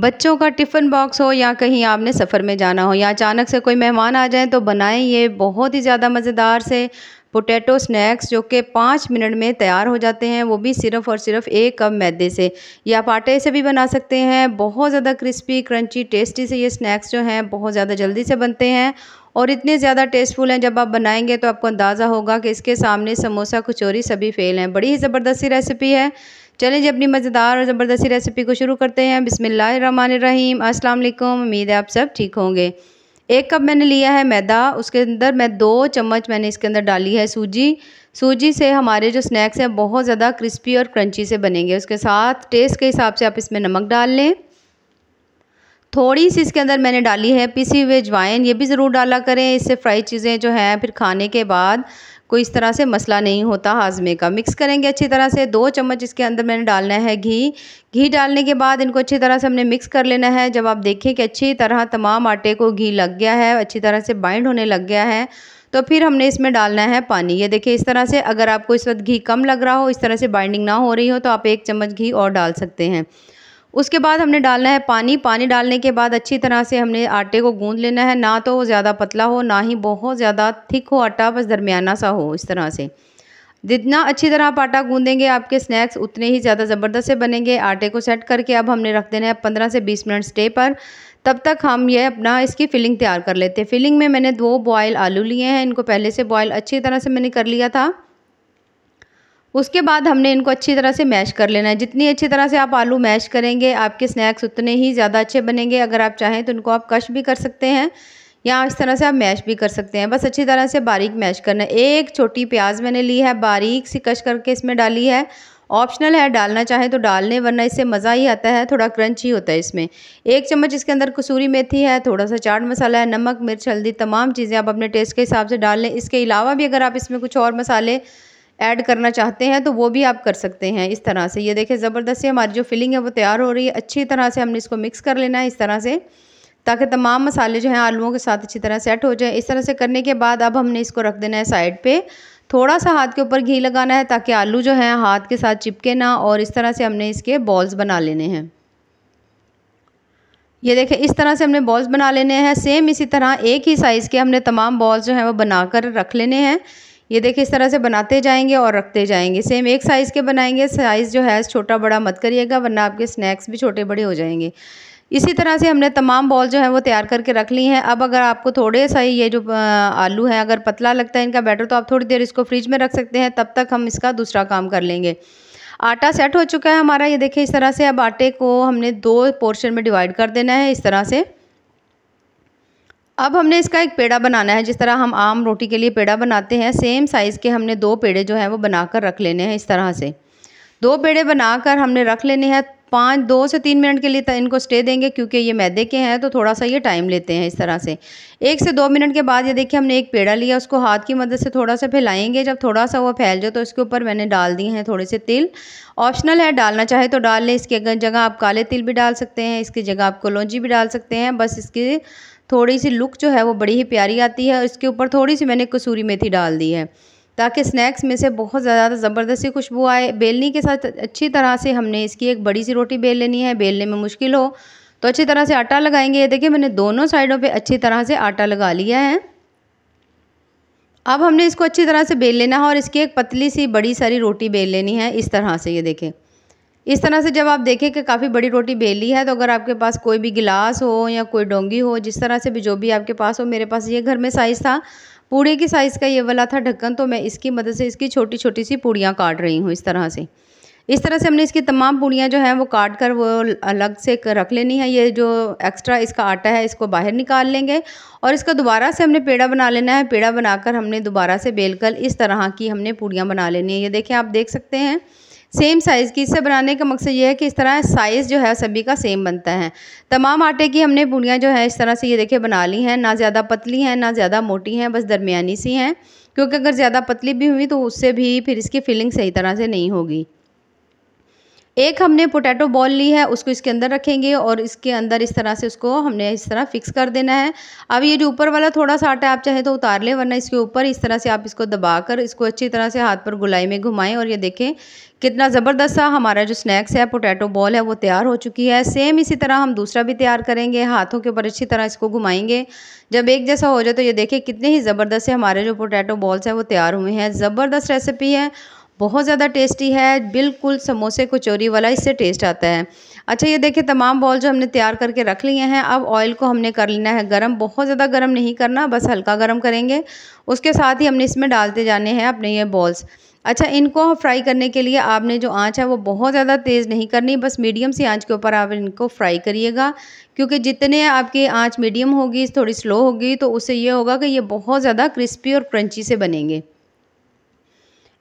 बच्चों का tiffin box हो या कहीं आपने सफ़र में जाना हो या अचानक से कोई मेहमान आ जाए तो बनाएं ये बहुत ही ज़्यादा मज़ेदार से पोटैटो स्नैक्स जो कि पाँच मिनट में तैयार हो जाते हैं वो भी सिर्फ़ और सिर्फ एक कप मैदे से ये आप आटे से भी बना सकते हैं बहुत ज़्यादा क्रिस्पी क्रंची टेस्टी से ये स्नैक्स जो हैं बहुत ज़्यादा जल्दी से बनते हैं और इतने ज़्यादा टेस्टफुल हैं जब आप बनाएंगे तो आपको अंदाज़ा होगा कि इसके सामने समोसा कचौरी सभी फेल हैं बड़ी ही ज़बरदस्ती रेसिपी है चलें जी अपनी मज़ेदार और ज़बरदस्ती रेसिपी को शुरू करते हैं बिसमीम अस्सलाम वालेकुम उम्मीद है आप सब ठीक होंगे एक कप मैंने लिया है मैदा उसके अंदर मैं दो चम्मच मैंने इसके अंदर डाली है सूजी सूजी से हमारे जो स्नैक्स हैं बहुत ज़्यादा क्रिस्पी और क्रंची से बनेंगे उसके साथ टेस्ट के हिसाब से आप इसमें नमक डाल लें थोड़ी सी इसके अंदर मैंने डाली है पिसी हुए अजवाइन ये भी ज़रूर डाला करें इससे फ्राई चीज़ें जो हैं फिर खाने के बाद कोई इस तरह से मसला नहीं होता हाजमे का मिक्स करेंगे अच्छी तरह से दो चम्मच इसके अंदर मैंने डालना है घी घी डालने के बाद इनको अच्छी तरह से हमने मिक्स कर लेना है जब आप देखें कि अच्छी तरह तमाम आटे को घी लग गया है अच्छी तरह से बाइंड होने लग गया है तो फिर हमने इसमें डालना है पानी ये देखिए इस तरह से अगर आपको इस वक्त घी कम लग रहा हो इस तरह से बाइंडिंग ना हो रही हो तो आप एक चम्मच घी और डाल सकते हैं उसके बाद हमने डालना है पानी पानी डालने के बाद अच्छी तरह से हमने आटे को गूंद लेना है ना तो वो ज़्यादा पतला हो ना ही बहुत ज़्यादा थिक हो आटा बस दरमियाना सा हो इस तरह से जितना अच्छी तरह आप आटा गूंदेंगे आपके स्नैक्स उतने ही ज़्यादा ज़बरदस्त से बनेंगे आटे को सेट करके अब हमने रख देना है पंद्रह से बीस मिनट स्टे पर तब तक हम ये अपना इसकी फिलिंग तैयार कर लेते हैं फिलिंग में मैंने दो बॉयल आलू लिए हैं इनको पहले से बॉयल अच्छी तरह से मैंने कर लिया था उसके बाद हमने इनको अच्छी तरह से मैश कर लेना है जितनी अच्छी तरह से आप आलू मैश करेंगे आपके स्नैक्स उतने ही ज़्यादा अच्छे बनेंगे अगर आप चाहें तो इनको आप कश भी कर सकते हैं या इस तरह से आप मैश भी कर सकते हैं बस अच्छी तरह से बारीक मैश करना एक छोटी प्याज मैंने ली है बारीक सी कश करके इसमें डाली है ऑप्शनल है डालना चाहें तो डालने वरना इससे मज़ा ही आता है थोड़ा क्रंच ही होता है इसमें एक चम्मच इसके अंदर कसूरी मेथी है थोड़ा सा चाट मसाला है नमक मिर्च हल्दी तमाम चीज़ें आप अपने टेस्ट के हिसाब से डाल लें इसके अलावा भी अगर आप इसमें कुछ और मसाले ऐड करना चाहते हैं तो वो भी आप कर सकते हैं इस तरह से ये देखें ज़बरदस्त से हमारी जो फिलिंग है वो तैयार हो रही है अच्छी तरह से हमने इसको मिक्स कर लेना है इस तरह से ताकि तमाम मसाले जो हैं आलुओं के साथ अच्छी तरह सेट हो जाए इस तरह से करने के बाद अब हमने इसको रख देना है साइड पर थोड़ा सा हाथ के ऊपर घी लगाना है ताकि आलू जो हैं हाथ के साथ चिपके ना और इस तरह से हमने इसके बॉल्स बना लेने हैं ये देखें इस तरह से हमने बॉल्स बना लेने हैं सेम इसी तरह एक ही साइज़ के हमने तमाम बॉल्स जो हैं वो बना कर रख लेने हैं ये देखिए इस तरह से बनाते जाएंगे और रखते जाएंगे सेम एक साइज़ के बनाएंगे साइज़ जो है छोटा बड़ा मत करिएगा वरना आपके स्नैक्स भी छोटे बड़े हो जाएंगे इसी तरह से हमने तमाम बॉल जो है वो तैयार करके रख ली हैं अब अगर आपको थोड़े सा ही ये जो आलू है अगर पतला लगता है इनका बैटर तो आप थोड़ी देर इसको फ्रिज में रख सकते हैं तब तक हम इसका दूसरा काम कर लेंगे आटा सेट हो चुका है हमारा ये देखिए इस तरह से अब आटे को हमने दो पोर्शन में डिवाइड कर देना है इस तरह से अब हमने इसका एक पेड़ा बनाना है जिस तरह हम आम रोटी के लिए पेड़ा बनाते हैं सेम साइज़ के हमने दो पेड़े जो हैं वो बनाकर रख लेने हैं इस तरह से दो पेड़े बनाकर हमने रख लेने हैं पाँच दो से तीन मिनट के लिए इनको स्टे देंगे क्योंकि ये मैदे के हैं तो थोड़ा सा ये टाइम लेते हैं इस तरह से एक से दो मिनट के बाद ये देखिए हमने एक पेड़ा लिया उसको हाथ की मदद से थोड़ा सा फैलाएंगे जब थोड़ा सा वो फैल जाए तो इसके ऊपर मैंने डाल दिए हैं थोड़े से तिल ऑप्शनल है डालना चाहे तो डाल लें इसकी जगह आप काले तिल भी डाल सकते हैं इसकी जगह आप कलौजी भी डाल सकते हैं बस इसकी थोड़ी सी लुक जो है वो बड़ी ही प्यारी आती है और इसके ऊपर थोड़ी सी मैंने कसूरी मेथी डाल दी है ताकि स्नैक्स में से बहुत ज़्यादा ज़बरदस्ती खुशबू आए बेलनी के साथ अच्छी तरह से हमने इसकी एक बड़ी सी रोटी बेल लेनी है बेलने में मुश्किल हो तो अच्छी तरह से आटा लगाएंगे ये देखिए मैंने दोनों साइडों पे अच्छी तरह से आटा लगा लिया है अब हमने इसको अच्छी तरह से बेल लेना है और इसकी एक पतली सी बड़ी सारी रोटी बेल लेनी है इस तरह से ये देखें इस तरह से जब आप देखें कि काफ़ी बड़ी रोटी बेली है तो अगर आपके पास कोई भी गिलास हो या कोई डोंगी हो जिस तरह से भी जो भी आपके पास हो मेरे पास ये घर में साइज़ था पूड़े की साइज़ का ये वाला था ढक्कन तो मैं इसकी मदद से इसकी छोटी छोटी सी पूड़ियाँ काट रही हूँ इस तरह से इस तरह से हमने इसकी तमाम पूड़ियाँ जो हैं वो काट कर वो अलग से रख लेनी है ये जो एक्स्ट्रा इसका आटा है इसको बाहर निकाल लेंगे और इसका दोबारा से हमने पेड़ा बना लेना है पेड़ा बनाकर हमने दोबारा से बेलकर इस तरह की हमने पूड़ियाँ बना लेनी है ये देखें आप देख सकते हैं सेम साइज़ की इससे बनाने का मकसद ये है कि इस तरह साइज़ जो है सभी का सेम बनता है तमाम आटे की हमने पूड़ियाँ जो है इस तरह से ये देखिए बना ली हैं ना ज़्यादा पतली हैं ना ज़्यादा मोटी हैं बस दरमियानी सी हैं क्योंकि अगर ज़्यादा पतली भी हुई तो उससे भी फिर इसकी फिलिंग सही तरह से नहीं होगी एक हमने पोटैटो बॉल ली है उसको इसके अंदर रखेंगे और इसके अंदर इस तरह से उसको हमने इस तरह फिक्स कर देना है अब ये जो ऊपर वाला थोड़ा सा आटा आप चाहे तो उतार लें वरना इसके ऊपर इस तरह से आप इसको दबाकर इसको अच्छी तरह से हाथ पर गुलाई में घुमाएं और ये देखें कितना ज़बरदस्त सा हमारा जो स्नैक्स है पोटैटो बॉल है वो तैयार हो चुकी है सेम इसी तरह हम दूसरा भी तैयार करेंगे हाथों के ऊपर अच्छी तरह इसको घुमाएंगे जब एक जैसा हो जाए तो ये देखें कितने ही ज़बरदस्त से हमारे जो पोटैटो बॉल्स हैं वो तैयार हुए हैं ज़बरदस्त रेसिपी है बहुत ज़्यादा टेस्टी है बिल्कुल समोसे कचौरी वाला इससे टेस्ट आता है अच्छा ये देखिए तमाम बॉल जो हमने तैयार करके रख लिए हैं अब ऑयल को हमने कर लेना है गरम बहुत ज़्यादा गरम नहीं करना बस हल्का गरम करेंगे उसके साथ ही हमने इसमें डालते जाने हैं अपने ये बॉल्स अच्छा इनको फ्राई करने के लिए आपने जो आँच है वो बहुत ज़्यादा तेज़ नहीं करनी बस मीडियम सी आँच के ऊपर आप इनको फ्राई करिएगा क्योंकि जितने आपकी आँच मीडियम होगी थोड़ी स्लो होगी तो उससे ये होगा कि ये बहुत ज़्यादा क्रिस्पी और क्रंची से बनेंगे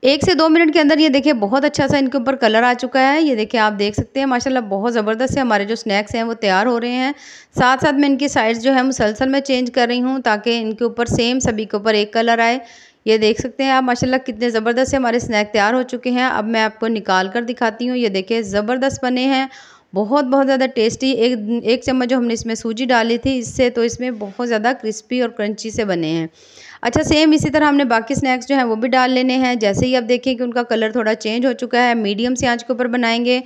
एक से दो मिनट के अंदर ये देखिए बहुत अच्छा सा इनके ऊपर कलर आ चुका है ये देखिए आप देख सकते हैं माशाल्लाह बहुत ज़बरदस्त से हमारे जो स्नैक्स हैं वो तैयार हो रहे हैं साथ साथ मैं इनकी साइड्स जो है मुसलसल में चेंज कर रही हूँ ताकि इनके ऊपर सेम सभी के ऊपर एक कलर आए ये देख सकते हैं आप माशाला कितने ज़बरदस्त से हमारे स्नैक तैयार हो चुके हैं अब मैं आपको निकाल कर दिखाती हूँ ये देखिए ज़बरदस्त बने हैं बहुत बहुत ज़्यादा टेस्टी एक एक चम्मच जो हमने इसमें सूजी डाली थी इससे तो इसमें बहुत ज़्यादा क्रिस्पी और क्रंची से बने हैं अच्छा सेम इसी तरह हमने बाकी स्नैक्स जो हैं वो भी डाल लेने हैं जैसे ही आप देखें कि उनका कलर थोड़ा चेंज हो चुका है मीडियम से आंच के ऊपर बनाएंगे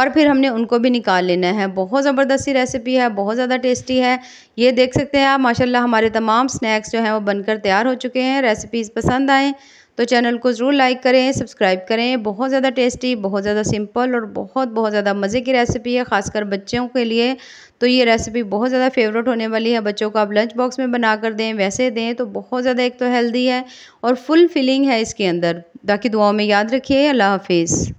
और फिर हमने उनको भी निकाल लेना है बहुत ज़बरदस्ती रेसिपी है बहुत ज़्यादा टेस्टी है ये देख सकते हैं आप माशाल्लाह हमारे तमाम स्नैक्स जो हैं वो बनकर तैयार हो चुके हैं रेसिपीज़ पसंद आएँ तो चैनल को ज़रूर लाइक करें सब्सक्राइब करें बहुत ज़्यादा टेस्टी बहुत ज़्यादा सिंपल और बहुत बहुत ज़्यादा मज़े की रेसिपी है ख़ासकर बच्चों के लिए तो ये रेसिपी बहुत ज़्यादा फेवरेट होने वाली है बच्चों को आप लंच बॉक्स में बना कर दें वैसे दें तो बहुत ज़्यादा एक तो हेल्दी है और फुल फीलिंग है इसके अंदर बाकी दुआओं में याद रखिए अल्लाह हाफिज़